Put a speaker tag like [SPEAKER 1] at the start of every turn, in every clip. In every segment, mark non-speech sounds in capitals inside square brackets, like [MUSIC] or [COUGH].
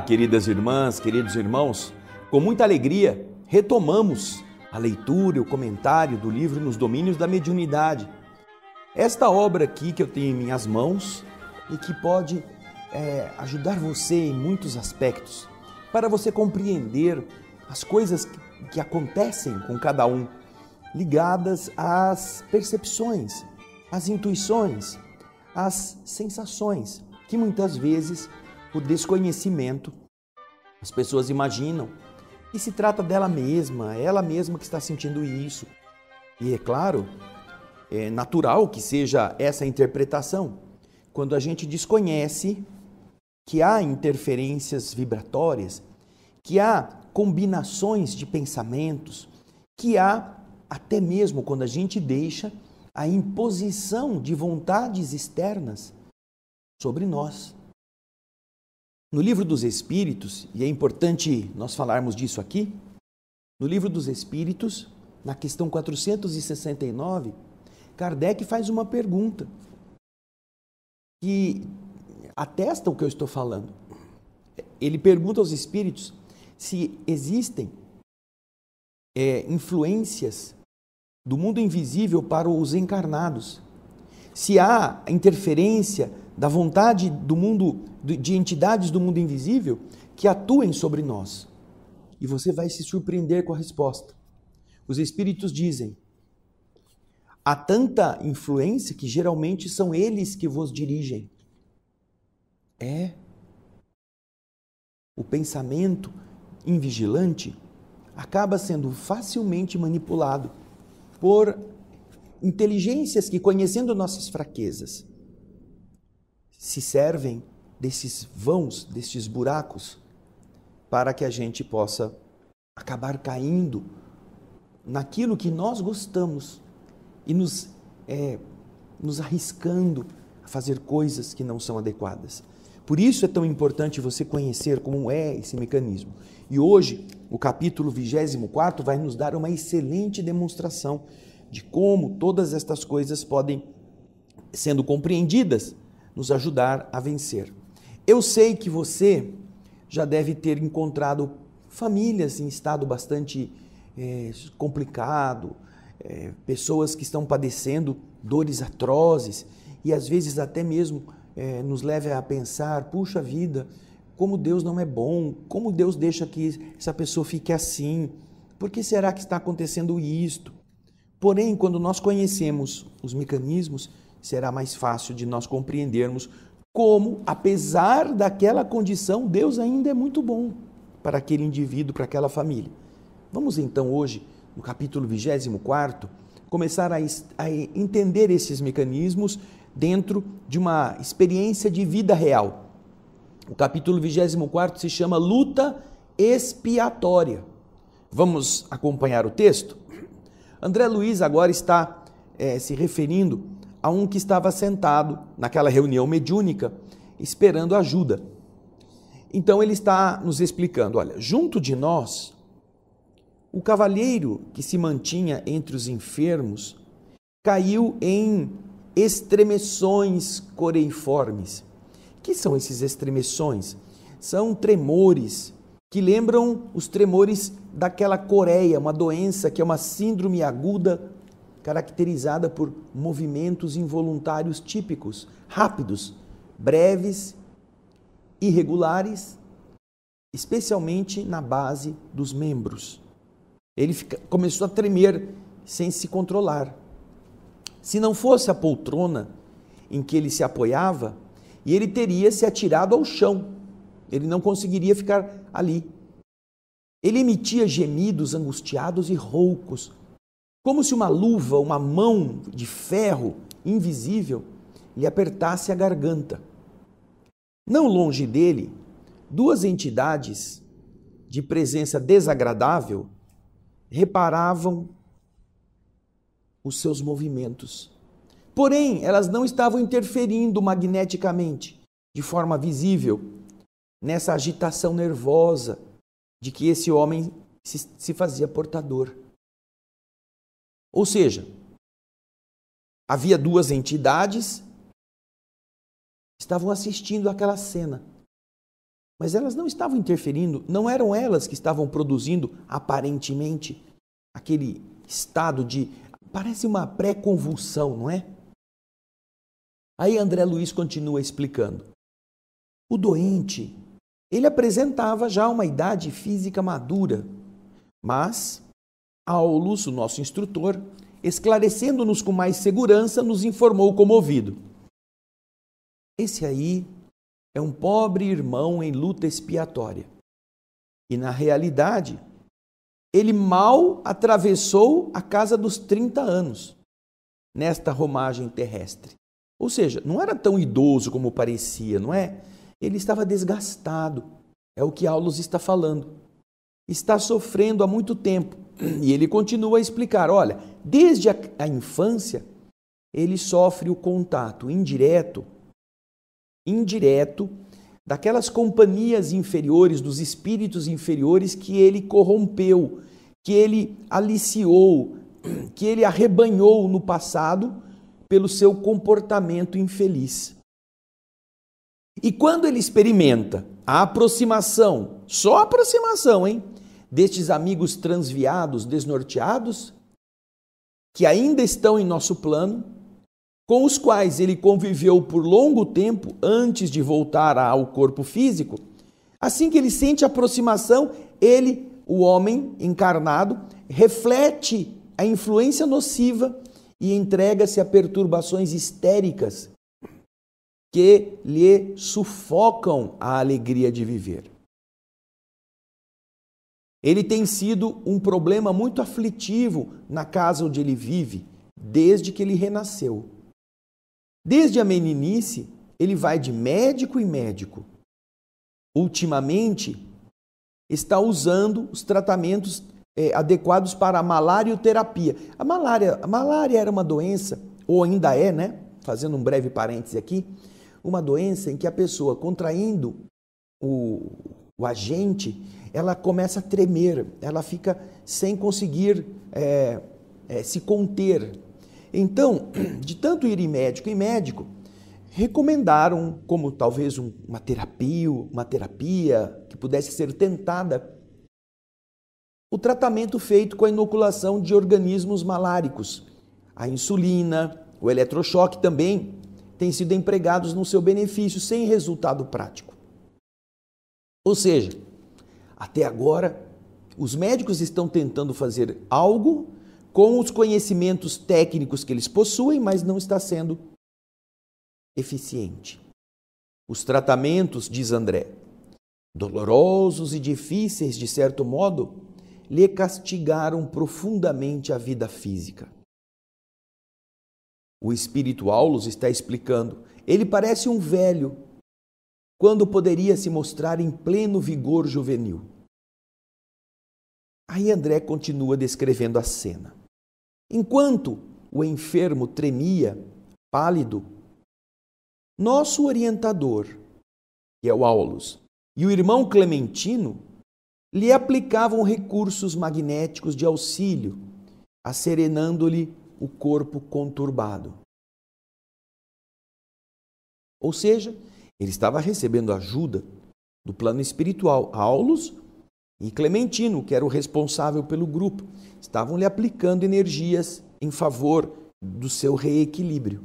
[SPEAKER 1] queridas irmãs, queridos irmãos, com muita alegria retomamos a leitura e o comentário do livro Nos Domínios da Mediunidade. Esta obra aqui que eu tenho em minhas mãos e que pode é, ajudar você em muitos aspectos, para você compreender as coisas que, que acontecem com cada um, ligadas às percepções, às intuições, às sensações, que muitas vezes por desconhecimento. As pessoas imaginam que se trata dela mesma, ela mesma que está sentindo isso. E é claro, é natural que seja essa interpretação. Quando a gente desconhece que há interferências vibratórias, que há combinações de pensamentos, que há até mesmo quando a gente deixa a imposição de vontades externas sobre nós. No livro dos Espíritos, e é importante nós falarmos disso aqui, no livro dos Espíritos, na questão 469, Kardec faz uma pergunta que atesta o que eu estou falando. Ele pergunta aos espíritos se existem é, influências do mundo invisível para os encarnados, se há interferência da vontade do mundo, de entidades do mundo invisível que atuem sobre nós. E você vai se surpreender com a resposta. Os espíritos dizem: há tanta influência que geralmente são eles que vos dirigem. É. O pensamento invigilante acaba sendo facilmente manipulado por inteligências que, conhecendo nossas fraquezas, se servem desses vãos, destes buracos, para que a gente possa acabar caindo naquilo que nós gostamos e nos, é, nos arriscando a fazer coisas que não são adequadas. Por isso é tão importante você conhecer como é esse mecanismo. E hoje, o capítulo 24 vai nos dar uma excelente demonstração de como todas estas coisas podem sendo compreendidas nos ajudar a vencer. Eu sei que você já deve ter encontrado famílias em estado bastante é, complicado, é, pessoas que estão padecendo dores atrozes e às vezes até mesmo é, nos leva a pensar: puxa vida, como Deus não é bom, como Deus deixa que essa pessoa fique assim, por que será que está acontecendo isto? Porém, quando nós conhecemos os mecanismos, será mais fácil de nós compreendermos como, apesar daquela condição, Deus ainda é muito bom para aquele indivíduo, para aquela família. Vamos então hoje, no capítulo 24, começar a, a entender esses mecanismos dentro de uma experiência de vida real. O capítulo 24 se chama Luta Expiatória. Vamos acompanhar o texto? André Luiz agora está é, se referindo a um que estava sentado naquela reunião mediúnica, esperando ajuda. Então ele está nos explicando: olha, junto de nós, o cavalheiro que se mantinha entre os enfermos caiu em estremeções coreiformes. Que são esses estremeções? São tremores que lembram os tremores daquela coreia, uma doença que é uma síndrome aguda caracterizada por movimentos involuntários típicos, rápidos, breves, irregulares, especialmente na base dos membros. Ele fica, começou a tremer sem se controlar. Se não fosse a poltrona em que ele se apoiava, e ele teria se atirado ao chão. Ele não conseguiria ficar ali. Ele emitia gemidos angustiados e roucos, como se uma luva, uma mão de ferro invisível lhe apertasse a garganta. Não longe dele, duas entidades de presença desagradável reparavam os seus movimentos. Porém, elas não estavam interferindo magneticamente, de forma visível, nessa agitação nervosa de que esse homem se, se fazia portador. Ou seja, havia duas entidades estavam assistindo aquela cena. Mas elas não estavam interferindo, não eram elas que estavam produzindo aparentemente aquele estado de parece uma pré-convulsão, não é? Aí André Luiz continua explicando. O doente, ele apresentava já uma idade física madura, mas Aulus, o nosso instrutor, esclarecendo-nos com mais segurança, nos informou comovido. Esse aí é um pobre irmão em luta expiatória. E na realidade, ele mal atravessou a casa dos 30 anos nesta romagem terrestre. Ou seja, não era tão idoso como parecia, não é? Ele estava desgastado. É o que Aulus está falando. Está sofrendo há muito tempo. E ele continua a explicar: olha, desde a, a infância, ele sofre o contato indireto, indireto, daquelas companhias inferiores, dos espíritos inferiores que ele corrompeu, que ele aliciou, que ele arrebanhou no passado pelo seu comportamento infeliz. E quando ele experimenta a aproximação, só aproximação, hein? destes amigos transviados, desnorteados, que ainda estão em nosso plano, com os quais ele conviveu por longo tempo antes de voltar ao corpo físico, assim que ele sente aproximação, ele, o homem encarnado, reflete a influência nociva e entrega-se a perturbações histéricas que lhe sufocam a alegria de viver. Ele tem sido um problema muito aflitivo na casa onde ele vive, desde que ele renasceu. Desde a meninice, ele vai de médico em médico. Ultimamente, está usando os tratamentos é, adequados para a malarioterapia. A malária, a malária era uma doença, ou ainda é, né? Fazendo um breve parêntese aqui, uma doença em que a pessoa contraindo o o agente, ela começa a tremer, ela fica sem conseguir é, é, se conter. Então, [CLEARS THROAT] de tanto ir em médico em médico, recomendaram como talvez uma terapia, uma terapia que pudesse ser tentada, o tratamento feito com a inoculação de organismos maláricos. A insulina, o eletrochoque também têm sido empregados no seu benefício sem resultado prático. Ou seja, até agora, os médicos estão tentando fazer algo com os conhecimentos técnicos que eles possuem, mas não está sendo eficiente. Os tratamentos, diz André, dolorosos e difíceis de certo modo, lhe castigaram profundamente a vida física. O espiritual nos está explicando. Ele parece um velho quando poderia se mostrar em pleno vigor juvenil. Aí André continua descrevendo a cena. Enquanto o enfermo tremia, pálido, nosso orientador, que é o Aulus, e o irmão Clementino lhe aplicavam recursos magnéticos de auxílio, asserenando-lhe o corpo conturbado. Ou seja, ele estava recebendo ajuda do plano espiritual. Aulus e Clementino, que era o responsável pelo grupo, estavam lhe aplicando energias em favor do seu reequilíbrio.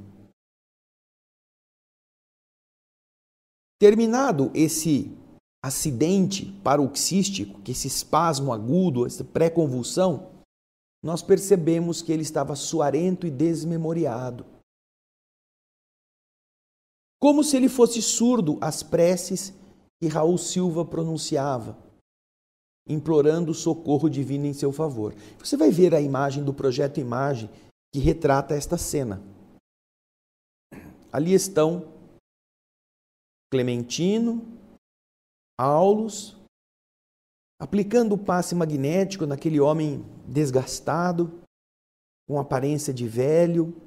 [SPEAKER 1] Terminado esse acidente paroxístico, esse espasmo agudo, essa pré-convulsão, nós percebemos que ele estava suarento e desmemoriado como se ele fosse surdo às preces que Raul Silva pronunciava, implorando o socorro divino em seu favor. Você vai ver a imagem do projeto Imagem que retrata esta cena. Ali estão Clementino, Aulos, aplicando o passe magnético naquele homem desgastado, com aparência de velho,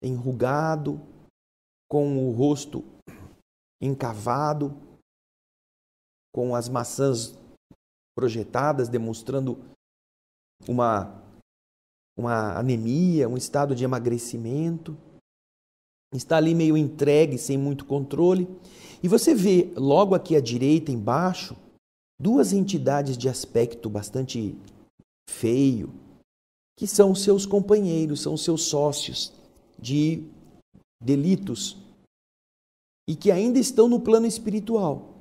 [SPEAKER 1] enrugado, com o rosto encavado, com as maçãs projetadas, demonstrando uma, uma anemia, um estado de emagrecimento. Está ali meio entregue, sem muito controle. E você vê logo aqui à direita, embaixo, duas entidades de aspecto bastante feio, que são seus companheiros, são seus sócios de delitos e que ainda estão no plano espiritual.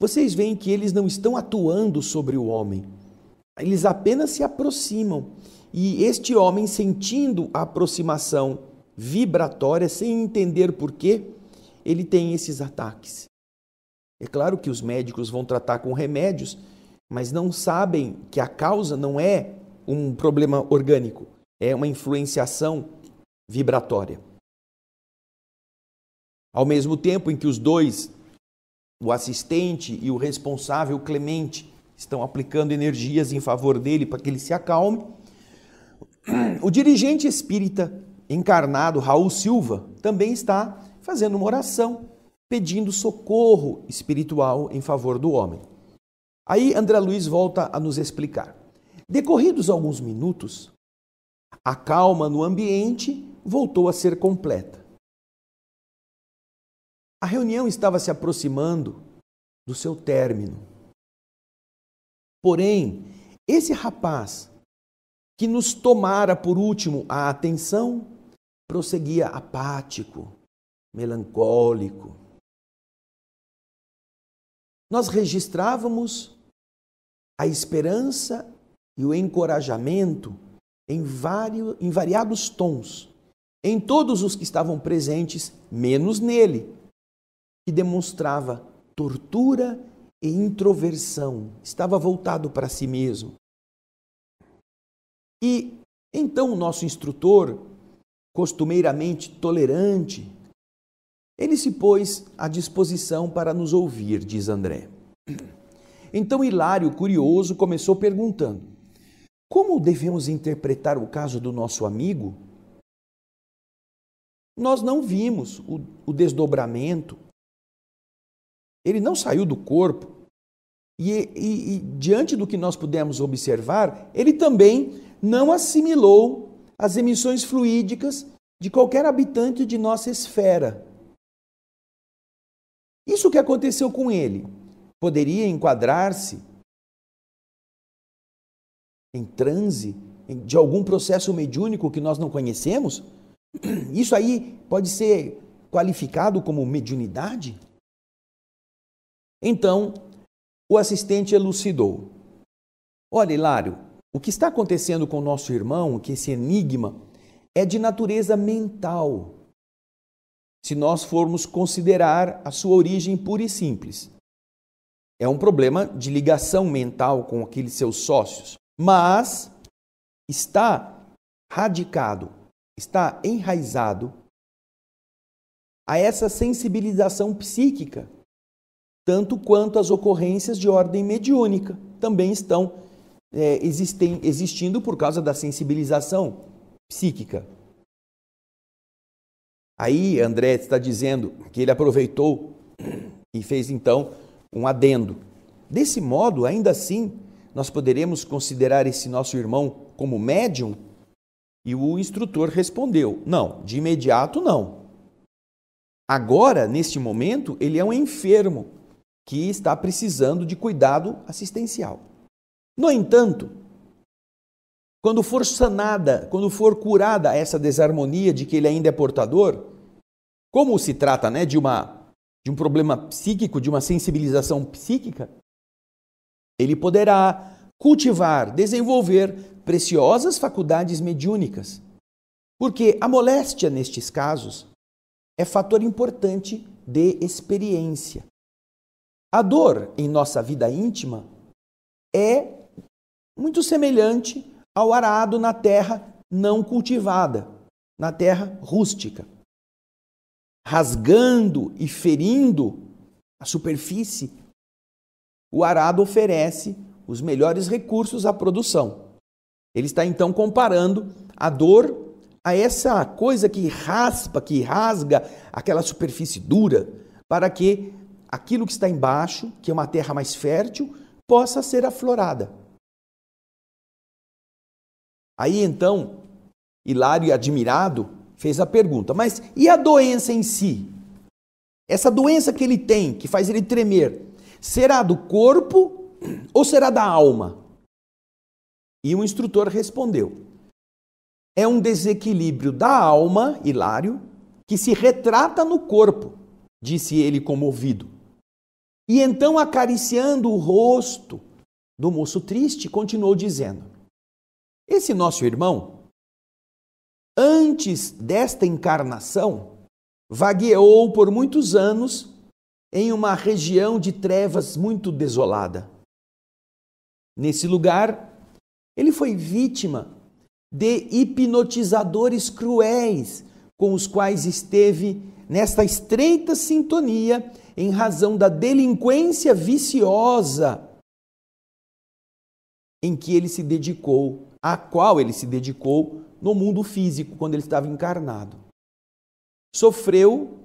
[SPEAKER 1] Vocês veem que eles não estão atuando sobre o homem. Eles apenas se aproximam. E este homem, sentindo a aproximação vibratória, sem entender por quê, ele tem esses ataques. É claro que os médicos vão tratar com remédios, mas não sabem que a causa não é um problema orgânico, é uma influenciação vibratória. Ao mesmo tempo em que os dois, o assistente e o responsável Clemente, estão aplicando energias em favor dele para que ele se acalme, o dirigente espírita encarnado Raul Silva também está fazendo uma oração pedindo socorro espiritual em favor do homem. Aí André Luiz volta a nos explicar. Decorridos alguns minutos, a calma no ambiente voltou a ser completa. A reunião estava se aproximando do seu término. Porém, esse rapaz que nos tomara por último a atenção prosseguia apático, melancólico. Nós registrávamos a esperança e o encorajamento em, vários, em variados tons, em todos os que estavam presentes, menos nele, que demonstrava tortura e introversão, estava voltado para si mesmo. E então o nosso instrutor, costumeiramente tolerante, ele se pôs à disposição para nos ouvir, diz André. Então Hilário, curioso, começou perguntando: Como devemos interpretar o caso do nosso amigo? Nós não vimos o, o desdobramento, ele não saiu do corpo. E, e, e diante do que nós pudemos observar, ele também não assimilou as emissões fluídicas de qualquer habitante de nossa esfera. Isso que aconteceu com ele poderia enquadrar-se em transe de algum processo mediúnico que nós não conhecemos? [CLEARS THROAT] Isso aí pode ser qualificado como mediunidade? Então, o assistente elucidou: Olha, Hilário, o que está acontecendo com nosso irmão, que esse enigma, é de natureza mental. Se nós formos considerar a sua origem pura e simples, é um problema de ligação mental com aqueles seus sócios, mas está radicado, está enraizado a essa sensibilização psíquica tanto quanto as ocorrências de ordem mediúnica também estão é, existem, existindo por causa da sensibilização psíquica. Aí André está dizendo que ele aproveitou e fez então um adendo. Desse modo, ainda assim, nós poderemos considerar esse nosso irmão como médium? E o instrutor respondeu: não, de imediato não. Agora, neste momento, ele é um enfermo que está precisando de cuidado assistencial. No entanto, quando for sanada, quando for curada essa desarmonia de que ele ainda é portador, como se trata né, de, uma, de um problema psíquico, de uma sensibilização psíquica, ele poderá cultivar, desenvolver preciosas faculdades mediúnicas. Porque a moléstia nestes casos é fator importante de experiência. A dor em nossa vida íntima é muito semelhante ao arado na terra não cultivada, na terra rústica. Rasgando e ferindo a superfície, o arado oferece os melhores recursos à produção. Ele está então comparando a dor a essa coisa que raspa, que rasga aquela superfície dura, para que aquilo que está embaixo, que é uma terra mais fértil, possa ser aflorada. Aí então, Hilário, admirado, fez a pergunta: mas e a doença em si? Essa doença que ele tem, que faz ele tremer, será do corpo ou será da alma? E o instrutor respondeu: é um desequilíbrio da alma, Hilário, que se retrata no corpo, disse ele comovido. E então, acariciando o rosto do moço triste, continuou dizendo: Esse nosso irmão, antes desta encarnação, vagueou por muitos anos em uma região de trevas muito desolada. Nesse lugar, ele foi vítima de hipnotizadores cruéis com os quais esteve nesta estreita sintonia em razão da delinquência viciosa em que ele se dedicou, a qual ele se dedicou no mundo físico, quando ele estava encarnado. Sofreu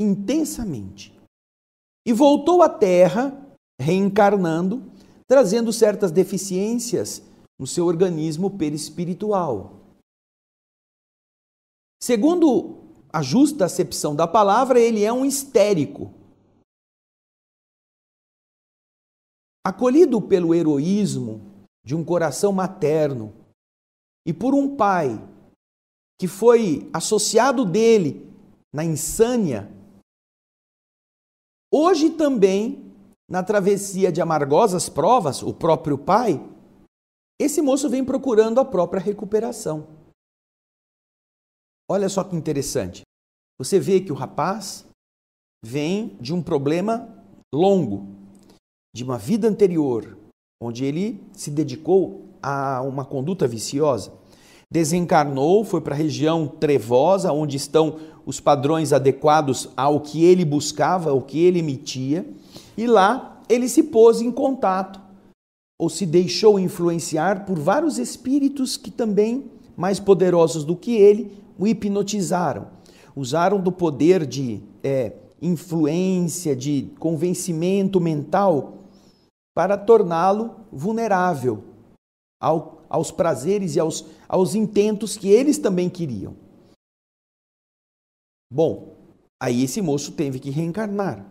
[SPEAKER 1] intensamente e voltou à Terra, reencarnando, trazendo certas deficiências no seu organismo perispiritual. Segundo a justa acepção da palavra, ele é um histérico. Acolhido pelo heroísmo de um coração materno e por um pai que foi associado dele na insânia, hoje também, na travessia de amargosas provas, o próprio pai, esse moço vem procurando a própria recuperação. Olha só que interessante. Você vê que o rapaz vem de um problema longo, de uma vida anterior, onde ele se dedicou a uma conduta viciosa. Desencarnou, foi para a região trevosa, onde estão os padrões adequados ao que ele buscava, ao que ele emitia, e lá ele se pôs em contato ou se deixou influenciar por vários espíritos que também mais poderosos do que ele o hipnotizaram, usaram do poder de é, influência, de convencimento mental para torná-lo vulnerável ao, aos prazeres e aos, aos intentos que eles também queriam. Bom, aí esse moço teve que reencarnar.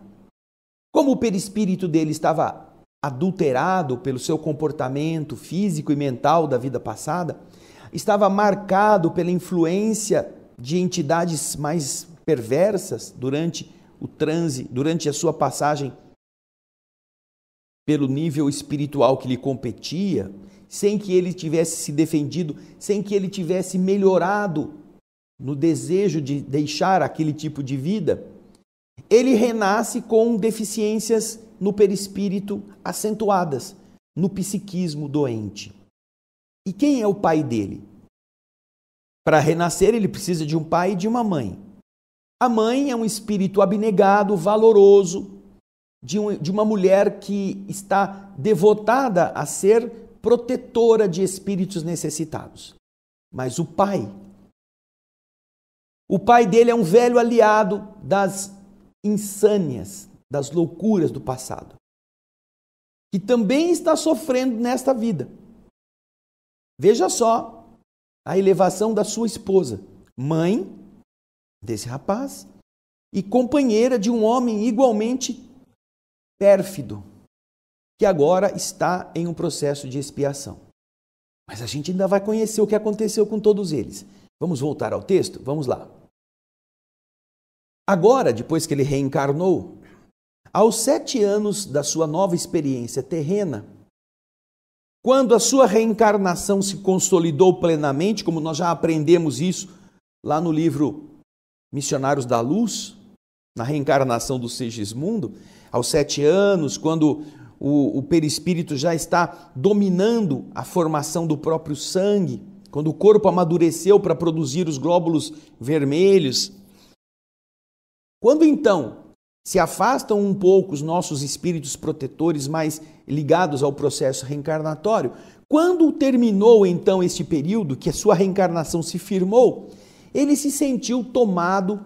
[SPEAKER 1] Como o perispírito dele estava adulterado pelo seu comportamento físico e mental da vida passada, estava marcado pela influência de entidades mais perversas durante o transe, durante a sua passagem pelo nível espiritual que lhe competia, sem que ele tivesse se defendido, sem que ele tivesse melhorado no desejo de deixar aquele tipo de vida, ele renasce com deficiências no perispírito acentuadas, no psiquismo doente. E quem é o pai dele? Para renascer, ele precisa de um pai e de uma mãe. A mãe é um espírito abnegado, valoroso, de, um, de uma mulher que está devotada a ser protetora de espíritos necessitados. Mas o pai. O pai dele é um velho aliado das insânias, das loucuras do passado, que também está sofrendo nesta vida Veja só a elevação da sua esposa, mãe desse rapaz e companheira de um homem igualmente pérfido, que agora está em um processo de expiação. Mas a gente ainda vai conhecer o que aconteceu com todos eles. Vamos voltar ao texto? Vamos lá. Agora, depois que ele reencarnou, aos sete anos da sua nova experiência terrena, quando a sua reencarnação se consolidou plenamente, como nós já aprendemos isso lá no livro Missionários da Luz, na reencarnação do Sigismundo, aos sete anos, quando o, o perispírito já está dominando a formação do próprio sangue, quando o corpo amadureceu para produzir os glóbulos vermelhos. Quando então se afastam um pouco os nossos espíritos protetores mais ligados ao processo reencarnatório. Quando terminou então este período, que a sua reencarnação se firmou, ele se sentiu tomado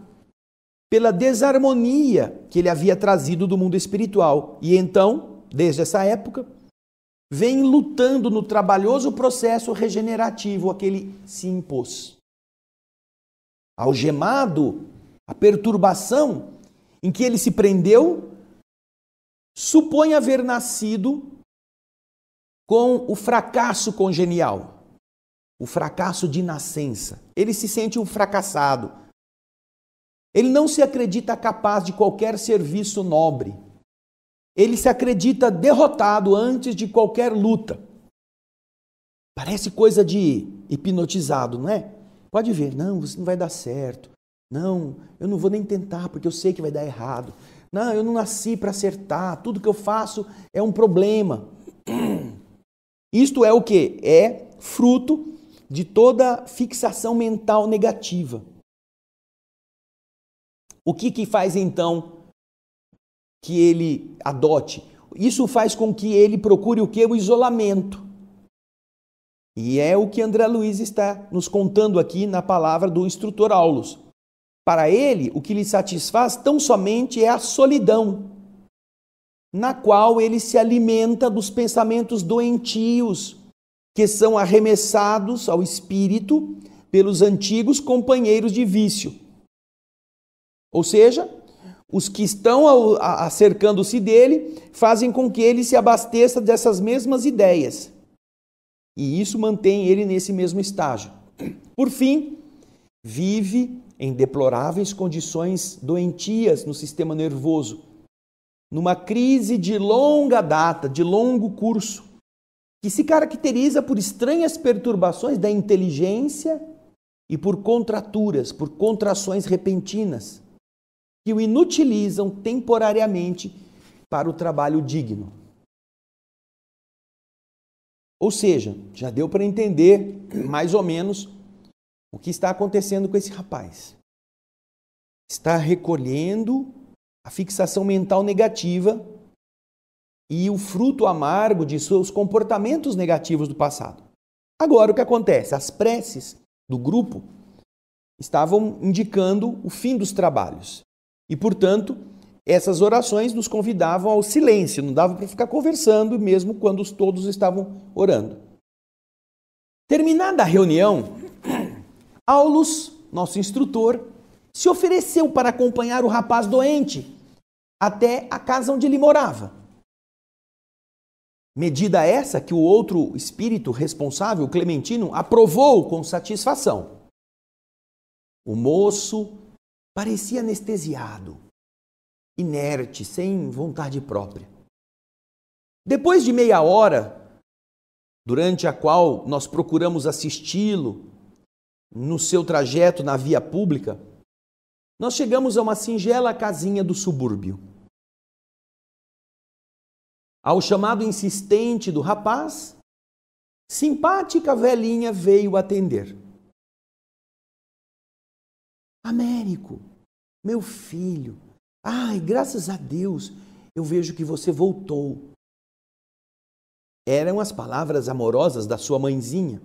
[SPEAKER 1] pela desarmonia que ele havia trazido do mundo espiritual. E então, desde essa época, vem lutando no trabalhoso processo regenerativo a que ele se impôs. Algemado, a perturbação em que ele se prendeu supõe haver nascido com o fracasso congenial, o fracasso de nascença. Ele se sente um fracassado. Ele não se acredita capaz de qualquer serviço nobre. Ele se acredita derrotado antes de qualquer luta. Parece coisa de hipnotizado, não é? Pode ver, não, você não vai dar certo. Não, eu não vou nem tentar porque eu sei que vai dar errado. Não, eu não nasci para acertar. Tudo que eu faço é um problema. [CLEARS THROAT] Isto é o que? É fruto de toda fixação mental negativa. O que, que faz então que ele adote? Isso faz com que ele procure o que? O isolamento. E é o que André Luiz está nos contando aqui na palavra do instrutor Aulus. Para ele, o que lhe satisfaz tão somente é a solidão, na qual ele se alimenta dos pensamentos doentios que são arremessados ao espírito pelos antigos companheiros de vício. Ou seja, os que estão acercando-se dele fazem com que ele se abasteça dessas mesmas ideias. E isso mantém ele nesse mesmo estágio. Por fim, vive em deploráveis condições doentias no sistema nervoso, numa crise de longa data, de longo curso, que se caracteriza por estranhas perturbações da inteligência e por contraturas, por contrações repentinas, que o inutilizam temporariamente para o trabalho digno. Ou seja, já deu para entender mais ou menos o que está acontecendo com esse rapaz? Está recolhendo a fixação mental negativa e o fruto amargo de seus comportamentos negativos do passado. Agora, o que acontece? As preces do grupo estavam indicando o fim dos trabalhos. E, portanto, essas orações nos convidavam ao silêncio, não dava para ficar conversando mesmo quando todos estavam orando. Terminada a reunião, Aulus, nosso instrutor, se ofereceu para acompanhar o rapaz doente até a casa onde ele morava. Medida essa que o outro espírito responsável, Clementino, aprovou com satisfação. O moço parecia anestesiado, inerte, sem vontade própria. Depois de meia hora, durante a qual nós procuramos assisti-lo, no seu trajeto na via pública, nós chegamos a uma singela casinha do subúrbio. Ao chamado insistente do rapaz, simpática velhinha veio atender. Américo, meu filho, ai, graças a Deus, eu vejo que você voltou. Eram as palavras amorosas da sua mãezinha.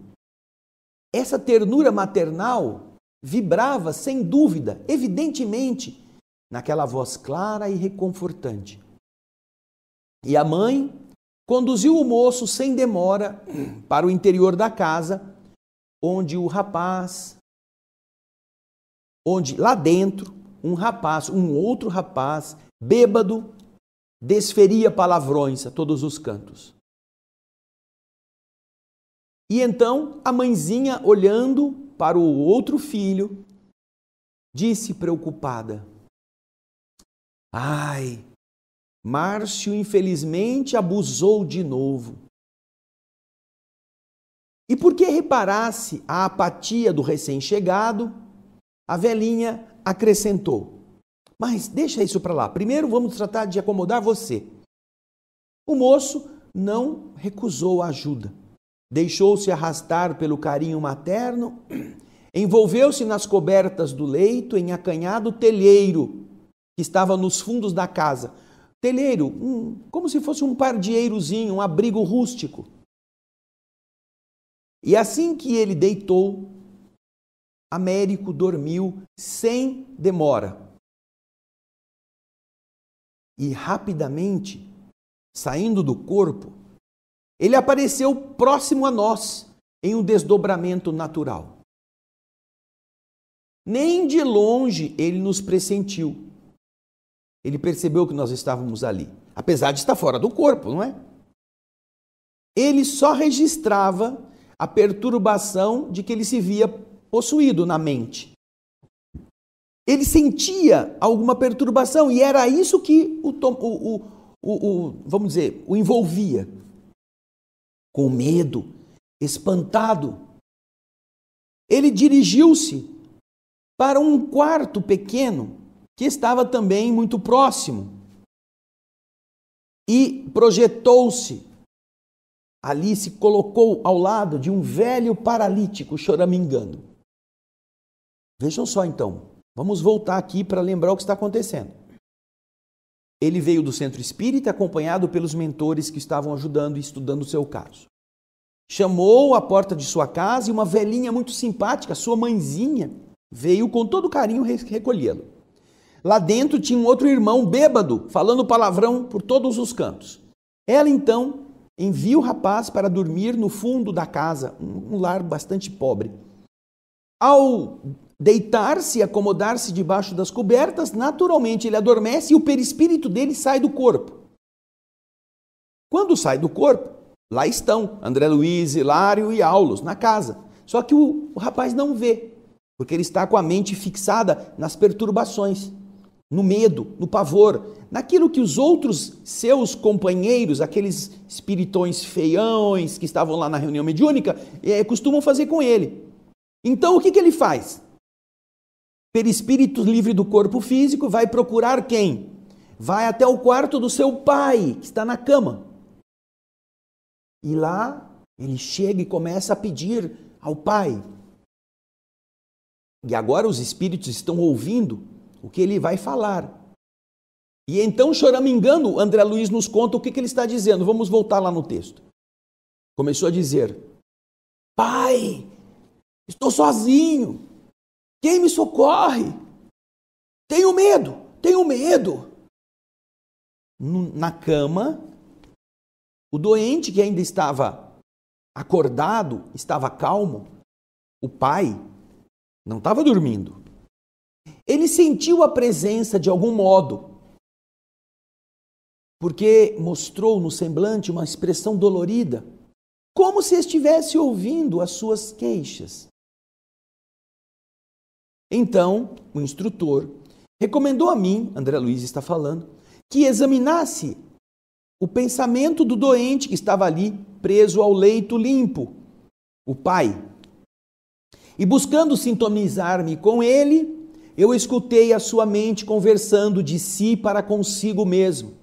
[SPEAKER 1] Essa ternura maternal vibrava, sem dúvida, evidentemente, naquela voz clara e reconfortante. E a mãe conduziu o moço sem demora para o interior da casa, onde o rapaz, onde lá dentro, um rapaz, um outro rapaz, bêbado, desferia palavrões a todos os cantos. E então a mãezinha, olhando para o outro filho, disse preocupada: Ai, Márcio infelizmente abusou de novo. E porque reparasse a apatia do recém-chegado, a velhinha acrescentou: Mas deixa isso para lá. Primeiro vamos tratar de acomodar você. O moço não recusou a ajuda deixou-se arrastar pelo carinho materno, envolveu-se nas cobertas do leito, em acanhado telheiro que estava nos fundos da casa. Telheiro, um, como se fosse um pardieirozinho, um abrigo rústico. E assim que ele deitou, Américo dormiu sem demora. E rapidamente, saindo do corpo, ele apareceu próximo a nós em um desdobramento natural. Nem de longe ele nos pressentiu. Ele percebeu que nós estávamos ali, apesar de estar fora do corpo, não é? Ele só registrava a perturbação de que ele se via possuído na mente. Ele sentia alguma perturbação e era isso que o, o, o, o vamos dizer, o envolvia com medo, espantado. Ele dirigiu-se para um quarto pequeno que estava também muito próximo e projetou-se. Ali se colocou ao lado de um velho paralítico choramingando. Vejam só então, vamos voltar aqui para lembrar o que está acontecendo. Ele veio do centro espírita acompanhado pelos mentores que estavam ajudando e estudando o seu caso. Chamou à porta de sua casa e uma velhinha muito simpática, sua mãezinha, veio com todo carinho recolhê-lo. Lá dentro tinha um outro irmão bêbado, falando palavrão por todos os cantos. Ela então envia o rapaz para dormir no fundo da casa, um lar bastante pobre. Ao deitar-se, acomodar-se debaixo das cobertas, naturalmente ele adormece e o perispírito dele sai do corpo. Quando sai do corpo, lá estão André Luiz, Hilário e Aulos na casa. Só que o, o rapaz não vê, porque ele está com a mente fixada nas perturbações, no medo, no pavor, naquilo que os outros seus companheiros, aqueles espiritões feiões que estavam lá na reunião mediúnica, eh, costumam fazer com ele. Então o que, que ele faz? Perispírito livre do corpo físico vai procurar quem? Vai até o quarto do seu pai, que está na cama. E lá ele chega e começa a pedir ao pai. E agora os espíritos estão ouvindo o que ele vai falar. E então, choramingando, André Luiz nos conta o que, que ele está dizendo. Vamos voltar lá no texto. Começou a dizer: Pai, estou sozinho. Quem me socorre? Tenho medo, tenho medo. Na cama, o doente que ainda estava acordado, estava calmo, o pai não estava dormindo. Ele sentiu a presença de algum modo, porque mostrou no semblante uma expressão dolorida, como se estivesse ouvindo as suas queixas. Então, o instrutor recomendou a mim, André Luiz está falando, que examinasse o pensamento do doente que estava ali preso ao leito limpo, o pai. E buscando sintonizar-me com ele, eu escutei a sua mente conversando de si para consigo mesmo.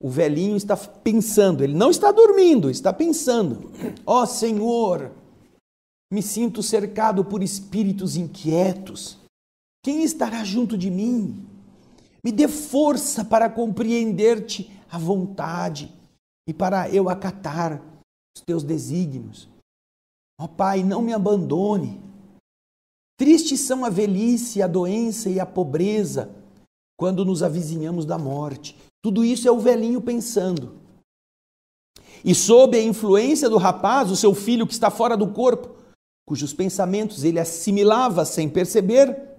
[SPEAKER 1] O velhinho está pensando, ele não está dormindo, está pensando. Ó oh, Senhor, me sinto cercado por espíritos inquietos. Quem estará junto de mim? Me dê força para compreender-te à vontade e para eu acatar os teus desígnios. Ó oh, Pai, não me abandone. Tristes são a velhice, a doença e a pobreza quando nos avizinhamos da morte. Tudo isso é o velhinho pensando. E sob a influência do rapaz, o seu filho que está fora do corpo, cujos pensamentos ele assimilava sem perceber,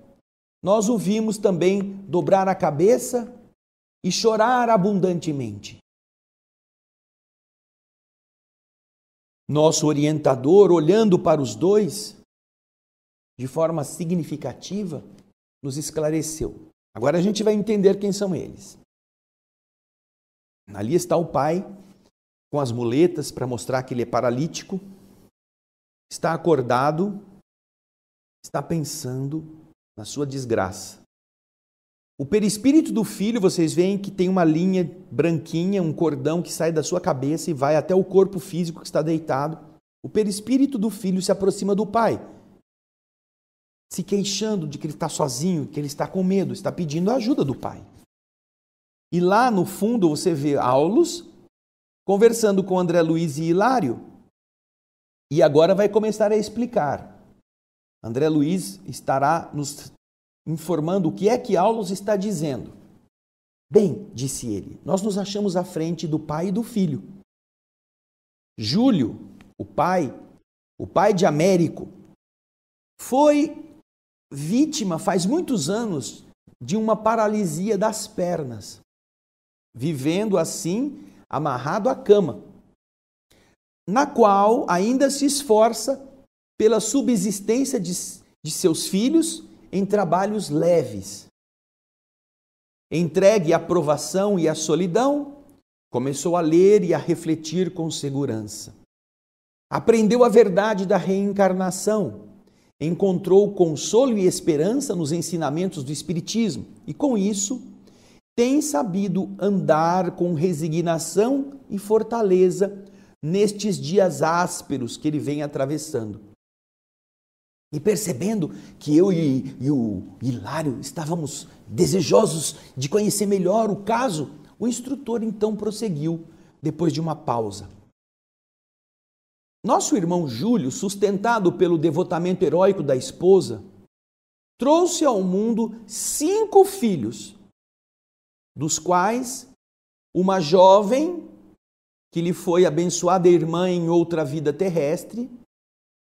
[SPEAKER 1] nós o vimos também dobrar a cabeça e chorar abundantemente. Nosso orientador, olhando para os dois, de forma significativa, nos esclareceu. Agora a gente vai entender quem são eles. Ali está o pai, com as muletas para mostrar que ele é paralítico, está acordado, está pensando na sua desgraça. O perispírito do filho, vocês veem que tem uma linha branquinha, um cordão que sai da sua cabeça e vai até o corpo físico que está deitado. O perispírito do filho se aproxima do pai, se queixando de que ele está sozinho, que ele está com medo, está pedindo a ajuda do pai. E lá no fundo você vê Aulus conversando com André Luiz e Hilário, e agora vai começar a explicar. André Luiz estará nos informando o que é que Aulos está dizendo. Bem, disse ele, nós nos achamos à frente do pai e do filho. Júlio, o pai, o pai de Américo, foi vítima faz muitos anos de uma paralisia das pernas, vivendo assim amarrado à cama na qual ainda se esforça pela subsistência de, de seus filhos em trabalhos leves. Entregue à provação e à solidão, começou a ler e a refletir com segurança. Aprendeu a verdade da reencarnação, encontrou consolo e esperança nos ensinamentos do Espiritismo e, com isso, tem sabido andar com resignação e fortaleza nestes dias ásperos que ele vem atravessando. E percebendo que eu e, e o Hilário estávamos desejosos de conhecer melhor o caso, o instrutor então prosseguiu, depois de uma pausa. Nosso irmão Júlio, sustentado pelo devotamento heróico da esposa, trouxe ao mundo cinco filhos, dos quais uma jovem que lhe foi abençoada irmã em outra vida terrestre,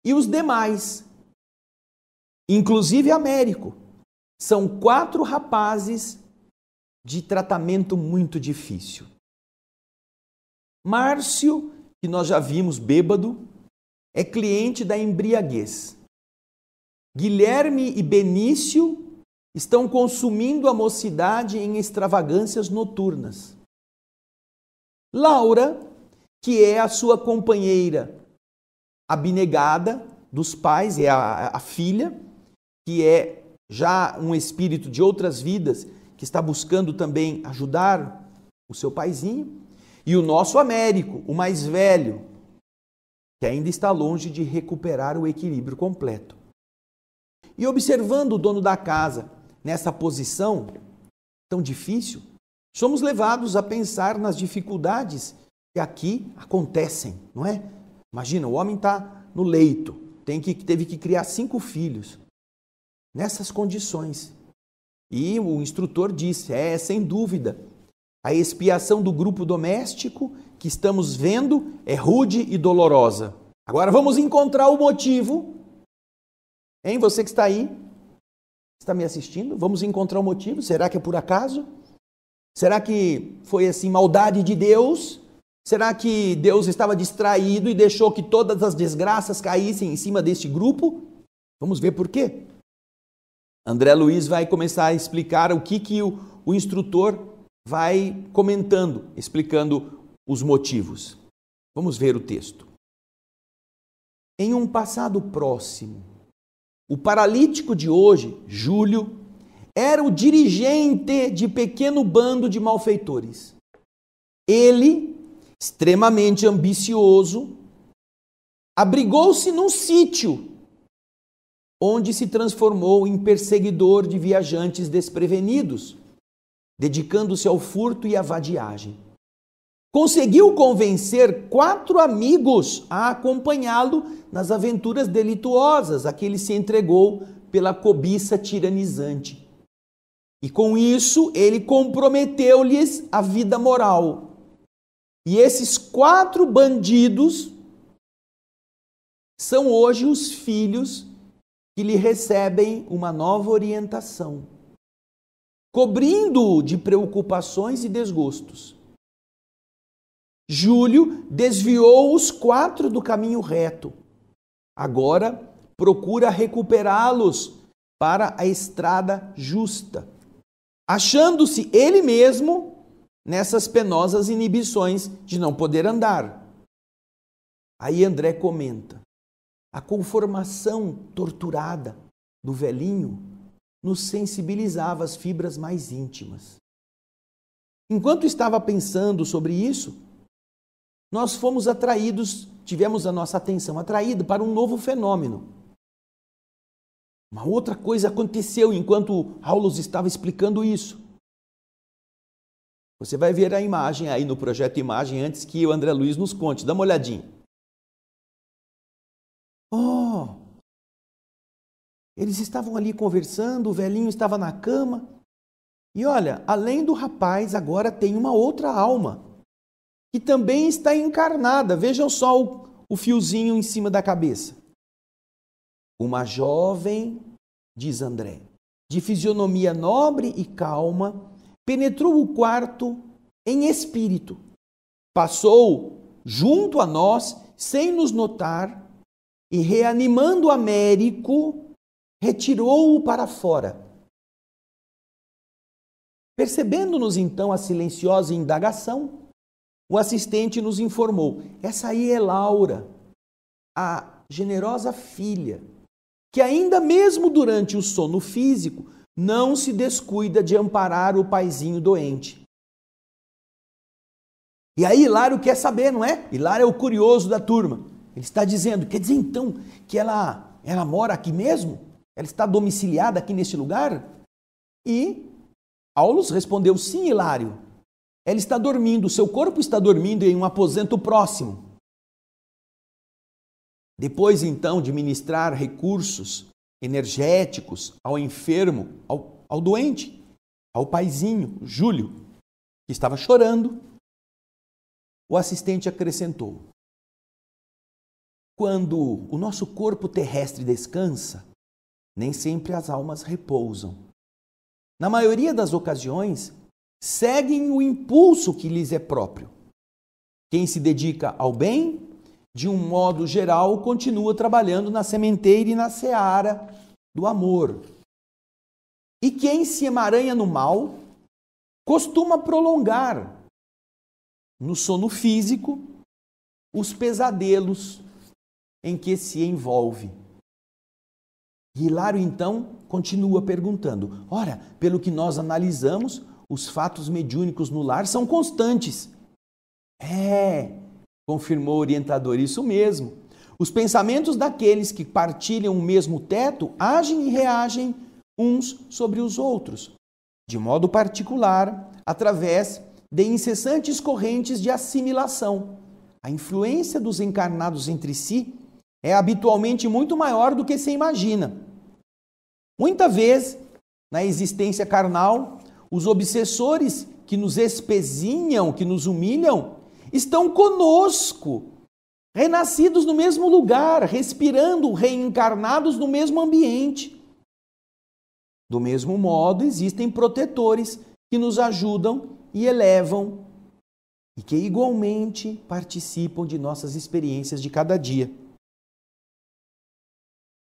[SPEAKER 1] e os demais, inclusive Américo. São quatro rapazes de tratamento muito difícil. Márcio, que nós já vimos bêbado, é cliente da embriaguez. Guilherme e Benício estão consumindo a mocidade em extravagâncias noturnas. Laura que é a sua companheira abnegada dos pais, é a, a filha, que é já um espírito de outras vidas, que está buscando também ajudar o seu paizinho, e o nosso Américo, o mais velho, que ainda está longe de recuperar o equilíbrio completo. E observando o dono da casa nessa posição tão difícil, somos levados a pensar nas dificuldades que aqui acontecem, não é? Imagina, o homem está no leito, tem que, teve que criar cinco filhos nessas condições. E o instrutor disse: é, sem dúvida, a expiação do grupo doméstico que estamos vendo é rude e dolorosa. Agora vamos encontrar o motivo. Hein, você que está aí, está me assistindo, vamos encontrar o motivo. Será que é por acaso? Será que foi assim maldade de Deus? Será que Deus estava distraído e deixou que todas as desgraças caíssem em cima deste grupo? Vamos ver por quê. André Luiz vai começar a explicar o que, que o, o instrutor vai comentando, explicando os motivos. Vamos ver o texto. Em um passado próximo, o paralítico de hoje, Júlio, era o dirigente de pequeno bando de malfeitores. Ele extremamente ambicioso, abrigou-se num sítio onde se transformou em perseguidor de viajantes desprevenidos, dedicando-se ao furto e à vadiagem. Conseguiu convencer quatro amigos a acompanhá-lo nas aventuras delituosas a que ele se entregou pela cobiça tiranizante. E com isso, ele comprometeu-lhes a vida moral, e esses quatro bandidos são hoje os filhos que lhe recebem uma nova orientação, cobrindo-o de preocupações e desgostos. Júlio desviou os quatro do caminho reto. Agora procura recuperá-los para a estrada justa, achando-se ele mesmo nessas penosas inibições de não poder andar. Aí André comenta: a conformação torturada do velhinho nos sensibilizava às fibras mais íntimas. Enquanto estava pensando sobre isso, nós fomos atraídos, tivemos a nossa atenção atraída para um novo fenômeno. Uma outra coisa aconteceu enquanto Aulos estava explicando isso. Você vai ver a imagem aí no projeto Imagem antes que o André Luiz nos conte. Dá uma olhadinha. Oh! Eles estavam ali conversando, o velhinho estava na cama. E olha, além do rapaz, agora tem uma outra alma que também está encarnada. Vejam só o, o fiozinho em cima da cabeça. Uma jovem, diz André, de fisionomia nobre e calma, penetrou o quarto em espírito, passou junto a nós sem nos notar e, reanimando Américo, retirou-o para fora. Percebendo-nos então a silenciosa indagação, o assistente nos informou: essa aí é Laura, a generosa filha, que ainda mesmo durante o sono físico não se descuida de amparar o paizinho doente. E aí Hilário quer saber, não é? Hilário é o curioso da turma. Ele está dizendo, quer dizer então que ela, ela mora aqui mesmo? Ela está domiciliada aqui neste lugar? E Aulus respondeu, sim, Hilário. Ela está dormindo, seu corpo está dormindo em um aposento próximo. Depois então de ministrar recursos energéticos ao enfermo, ao, ao doente, ao paizinho, Júlio, que estava chorando. O assistente acrescentou: Quando o nosso corpo terrestre descansa, nem sempre as almas repousam. Na maioria das ocasiões, seguem o impulso que lhes é próprio. Quem se dedica ao bem de um modo geral, continua trabalhando na sementeira e na seara do amor. E quem se emaranha no mal costuma prolongar no sono físico os pesadelos em que se envolve. Hilário então continua perguntando: Ora, pelo que nós analisamos, os fatos mediúnicos no lar são constantes. É, Confirmou o orientador, isso mesmo. Os pensamentos daqueles que partilham o mesmo teto agem e reagem uns sobre os outros, de modo particular, através de incessantes correntes de assimilação. A influência dos encarnados entre si é habitualmente muito maior do que se imagina. Muita vez, na existência carnal, os obsessores que nos espezinham, que nos humilham, estão conosco, renascidos no mesmo lugar, respirando, reencarnados no mesmo ambiente. Do mesmo modo, existem protetores que nos ajudam e elevam e que igualmente participam de nossas experiências de cada dia.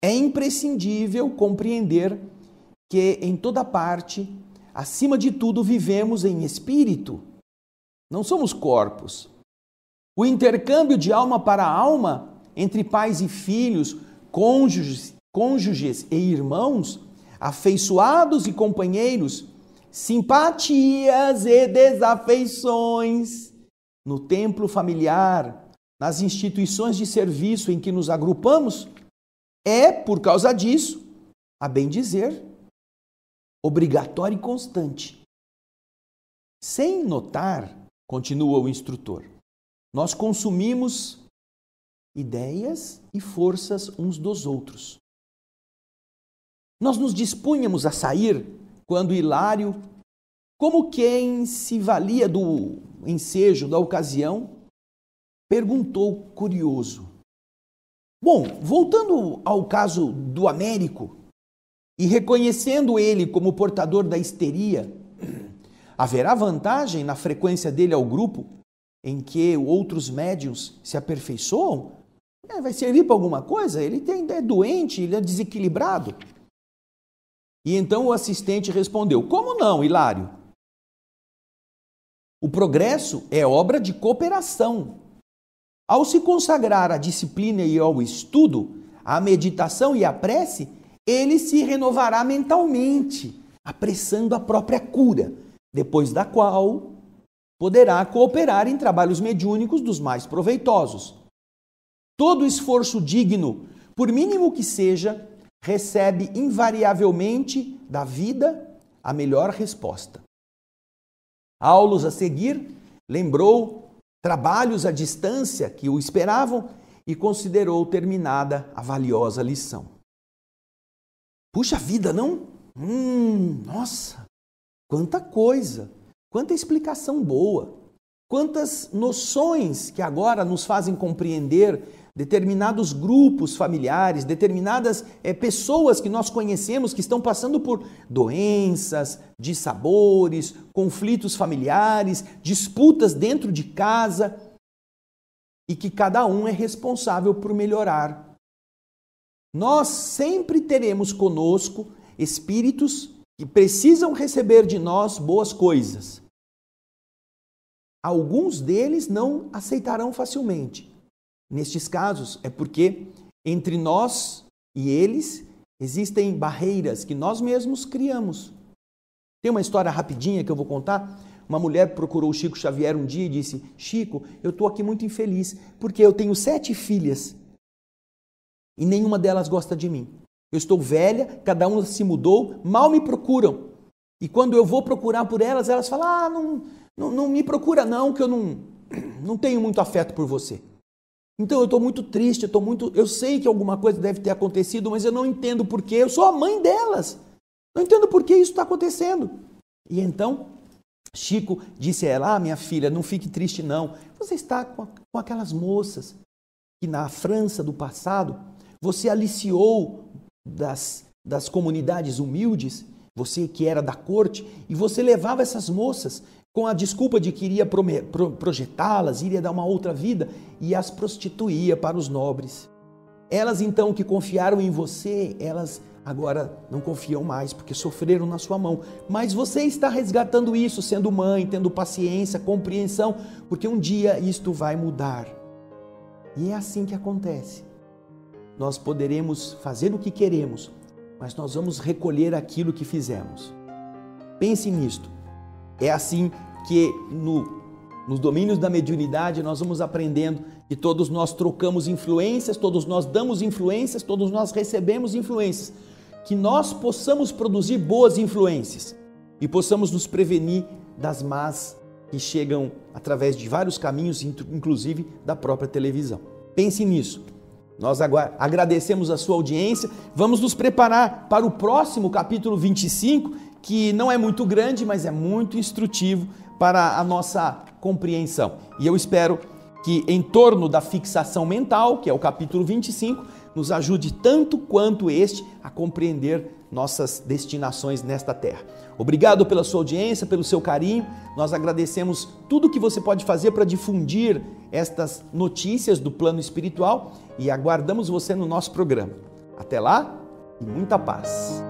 [SPEAKER 1] É imprescindível compreender que em toda parte, acima de tudo, vivemos em espírito. Não somos corpos. O intercâmbio de alma para alma entre pais e filhos, cônjuges, cônjuges e irmãos, afeiçoados e companheiros, simpatias e desafeições, no templo familiar, nas instituições de serviço em que nos agrupamos, é, por causa disso, a bem dizer, obrigatório e constante. Sem notar, continua o instrutor, nós consumimos ideias e forças uns dos outros. Nós nos dispunhamos a sair quando Hilário, como quem se valia do ensejo, da ocasião, perguntou curioso. Bom, voltando ao caso do Américo, e reconhecendo ele como portador da histeria, [CLEARS THROAT] haverá vantagem na frequência dele ao grupo em que outros médiums se aperfeiçoam, é, vai servir para alguma coisa? Ele tem, é doente, ele é desequilibrado. E então o assistente respondeu: Como não, Hilário? O progresso é obra de cooperação. Ao se consagrar à disciplina e ao estudo, à meditação e à prece, ele se renovará mentalmente, apressando a própria cura, depois da qual poderá cooperar em trabalhos mediúnicos dos mais proveitosos. Todo esforço digno, por mínimo que seja, recebe invariavelmente da vida a melhor resposta. Aulos a seguir lembrou trabalhos à distância que o esperavam e considerou terminada a valiosa lição. Puxa vida, não? Hum, nossa, quanta coisa! Quanta explicação boa! Quantas noções que agora nos fazem compreender determinados grupos familiares, determinadas é, pessoas que nós conhecemos que estão passando por doenças, dissabores, conflitos familiares, disputas dentro de casa e que cada um é responsável por melhorar. Nós sempre teremos conosco espíritos que precisam receber de nós boas coisas Alguns deles não aceitarão facilmente. Nestes casos, é porque entre nós e eles existem barreiras que nós mesmos criamos. Tem uma história rapidinha que eu vou contar. Uma mulher procurou o Chico Xavier um dia e disse: Chico, eu estou aqui muito infeliz porque eu tenho sete filhas e nenhuma delas gosta de mim. Eu estou velha, cada uma se mudou, mal me procuram. E quando eu vou procurar por elas, elas falam: Ah, não, não, não me procura não, que eu não, [CLEARS THROAT] não tenho muito afeto por você. Então eu estou muito triste, eu estou muito. Eu sei que alguma coisa deve ter acontecido, mas eu não entendo porquê. Eu sou a mãe delas. Não entendo por que isso está acontecendo. E então Chico disse a ela: ah, minha filha, não fique triste, não. Você está com, com aquelas moças que na França do passado você aliciou das, das comunidades humildes, você que era da corte, e você levava essas moças, com a desculpa de que iria projetá-las, iria dar uma outra vida, e as prostituía para os nobres. Elas então que confiaram em você, elas agora não confiam mais porque sofreram na sua mão. Mas você está resgatando isso, sendo mãe, tendo paciência, compreensão, porque um dia isto vai mudar. E é assim que acontece. Nós poderemos fazer o que queremos, mas nós vamos recolher aquilo que fizemos. Pense nisto é assim que no, nos domínios da mediunidade nós vamos aprendendo que todos nós trocamos influências, todos nós damos influências, todos nós recebemos influências. Que nós possamos produzir boas influências e possamos nos prevenir das más que chegam através de vários caminhos, inclusive da própria televisão. Pense nisso. Nós agradecemos a sua audiência. Vamos nos preparar para o próximo capítulo 25, que não é muito grande, mas é muito instrutivo para a nossa compreensão. E eu espero que em torno da fixação mental, que é o capítulo 25, nos ajude tanto quanto este a compreender nossas destinações nesta terra. Obrigado pela sua audiência, pelo seu carinho. Nós agradecemos tudo o que você pode fazer para difundir estas notícias do plano espiritual e aguardamos você no nosso programa. Até lá e muita paz.